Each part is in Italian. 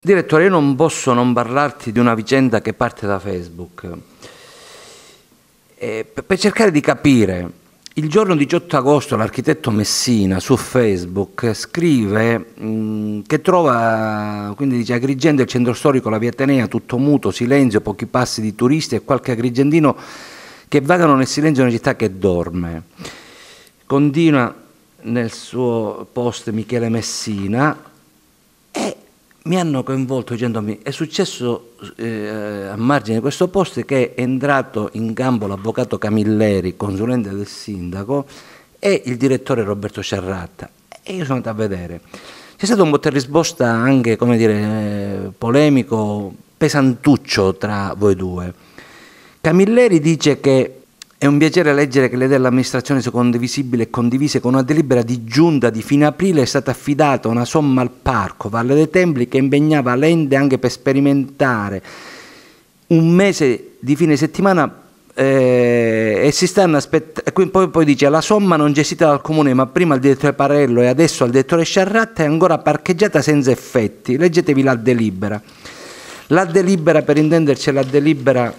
Direttore, io non posso non parlarti di una vicenda che parte da Facebook. E eh, per cercare di capire, il giorno 18 agosto l'architetto Messina su Facebook scrive mh, che trova, quindi dice Agrigento, il centro storico, la via Atenea, tutto muto, silenzio, pochi passi di turisti e qualche agrigentino che vagano nel silenzio di una città che dorme. Continua nel suo post Michele Messina, mi hanno coinvolto dicendomi è successo eh, a margine di questo posto che è entrato in campo l'avvocato Camilleri, consulente del sindaco, e il direttore Roberto Sciarratta. E io sono andato a vedere. C'è stato un botta risposta anche, come dire, eh, polemico, pesantuccio tra voi due. Camilleri dice che è un piacere leggere che l'idea dell'amministrazione sono condivisibili e condivisa con una delibera di giunta di fine aprile è stata affidata una somma al parco Valle dei Templi che impegnava l'ente anche per sperimentare un mese di fine settimana eh, e si stanno aspettando, poi, poi, poi dice la somma non gestita dal comune ma prima al direttore Parello e adesso al direttore Sciarratta è ancora parcheggiata senza effetti, leggetevi la delibera. La delibera per intenderci è la delibera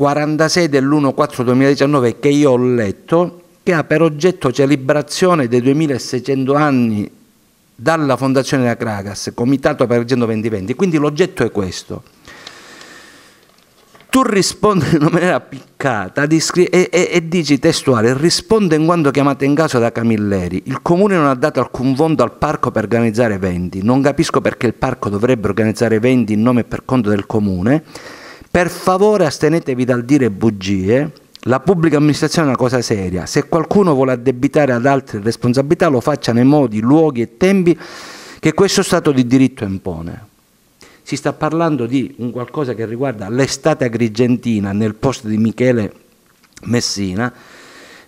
46 dell'1-4 2019 che io ho letto, che ha per oggetto celebrazione dei 2600 anni dalla fondazione della Cragas, Comitato per Agendo 2020. Quindi l'oggetto è questo. Tu rispondi in maniera piccata e, e, e dici testuale, risponde in quanto chiamata in caso da Camilleri. Il comune non ha dato alcun fondo al parco per organizzare eventi. Non capisco perché il parco dovrebbe organizzare eventi in nome e per conto del comune per favore astenetevi dal dire bugie. La pubblica amministrazione è una cosa seria. Se qualcuno vuole addebitare ad altre responsabilità lo faccia nei modi, luoghi e tempi che questo Stato di diritto impone. Si sta parlando di un qualcosa che riguarda l'estate agrigentina nel posto di Michele Messina,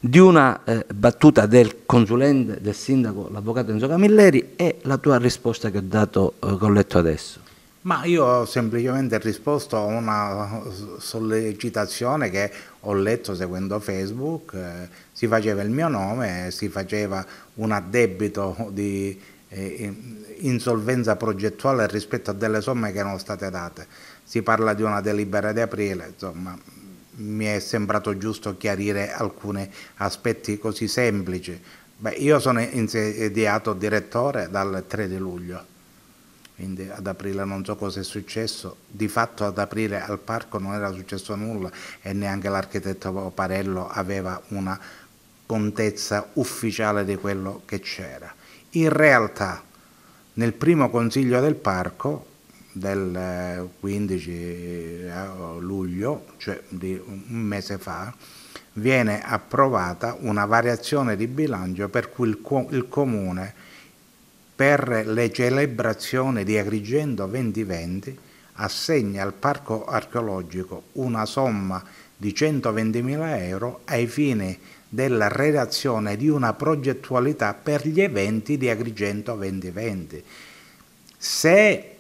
di una eh, battuta del consulente del sindaco, l'avvocato Enzo Camilleri, e la tua risposta che ho dato, eh, che ho letto adesso. Ma io ho semplicemente risposto a una sollecitazione che ho letto seguendo Facebook, eh, si faceva il mio nome, si faceva un addebito di eh, insolvenza progettuale rispetto a delle somme che erano state date. Si parla di una delibera di aprile, insomma mi è sembrato giusto chiarire alcuni aspetti così semplici. Beh, io sono insediato direttore dal 3 di luglio quindi ad aprile non so cosa è successo, di fatto ad aprile al parco non era successo nulla e neanche l'architetto Parello aveva una contezza ufficiale di quello che c'era. In realtà nel primo consiglio del parco del 15 eh, eh, luglio, cioè di un mese fa, viene approvata una variazione di bilancio per cui il, comune per le celebrazioni di Agrigento 2020 assegna al parco archeologico una somma di 120.000 euro ai fini della redazione di una progettualità per gli eventi di Agrigento 2020. Se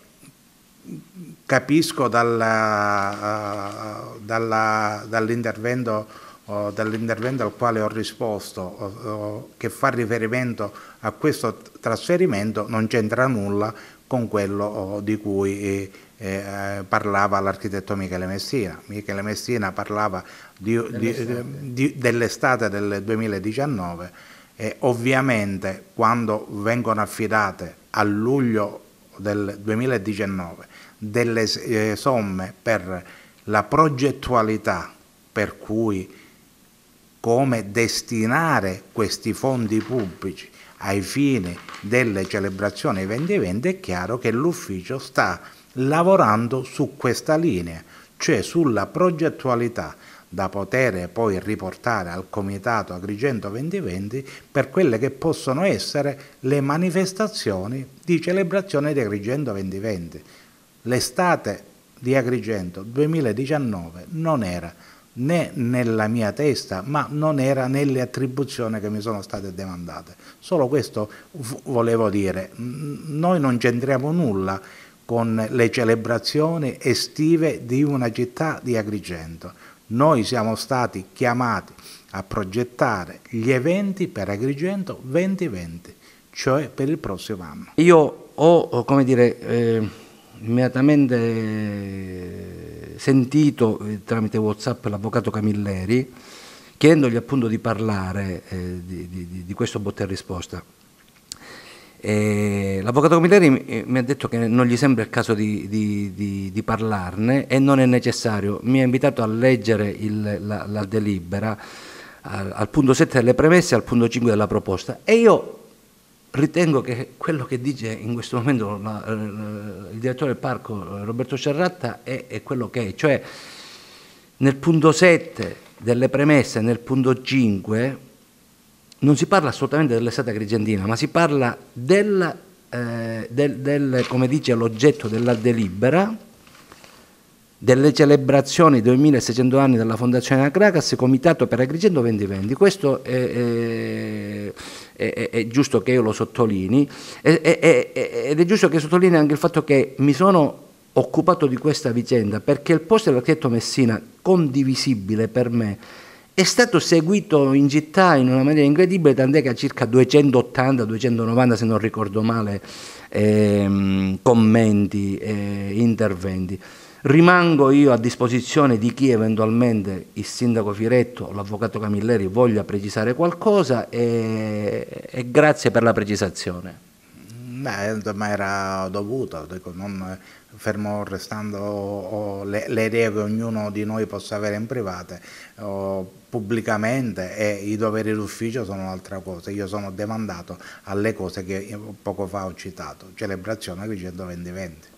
capisco eh, dall'intervento uh, eh, dall'intervento al quale ho risposto eh, eh, che fa riferimento a questo trasferimento non c'entra nulla con quello di cui parlava l'architetto Michele Messina. Michele Messina parlava dell'estate dell del 2019 e ovviamente quando vengono affidate a luglio del 2019 delle somme per la progettualità per cui come destinare questi fondi pubblici ai fini delle celebrazioni 2020, è chiaro che l'ufficio sta lavorando su questa linea, cioè sulla progettualità da poter poi riportare al Comitato Agrigento 2020 per quelle che possono essere le manifestazioni di celebrazione di Agrigento 2020. L'estate di Agrigento 2019 non era né nella mia testa, ma non era nelle attribuzioni che mi sono state demandate. Solo questo volevo dire, noi non c'entriamo nulla con le celebrazioni estive di una città di Agrigento. Noi siamo stati chiamati a progettare gli eventi per Agrigento 2020, cioè per il prossimo anno. Io ho, come dire, eh, immediatamente... Eh sentito eh, tramite Whatsapp l'avvocato Camilleri chiedendogli appunto di parlare eh, di, di, di, questo botte e risposta. l'avvocato Camilleri eh, mi ha detto che non gli sembra il caso di, di parlarne e non è necessario. Mi ha invitato a leggere il, la, la delibera al, punto 7 delle premesse e al punto 5 della proposta e io ritengo che quello che dice in questo momento la, la, eh, il direttore del parco eh, Roberto Cerratta è, è, quello che è, cioè nel punto 7 delle premesse, nel punto 5, non si parla assolutamente dell'estate agrigentina, ma si parla del, eh, del, del come dice l'oggetto della delibera, delle celebrazioni 2600 anni della Fondazione Cracas, Comitato per Agrigento 2020. Questo è, è è, è, giusto che io lo sottolinei ed è giusto che sottolinei anche il fatto che mi sono occupato di questa vicenda perché il posto dell'architetto Messina, condivisibile per me, è stato seguito in città in una maniera incredibile, tant'è che a circa 280-290, se non ricordo male, ehm, commenti, eh, interventi. Rimango io a disposizione di chi eventualmente il sindaco Firetto o l'avvocato Camilleri voglia precisare qualcosa e, e grazie per la precisazione. Beh, ma era dovuto, dico, non, fermo restando le, le, idee che ognuno di noi possa avere in private, o pubblicamente e i doveri d'ufficio sono un'altra cosa, io sono demandato alle cose che poco fa ho citato, celebrazione qui 120-20.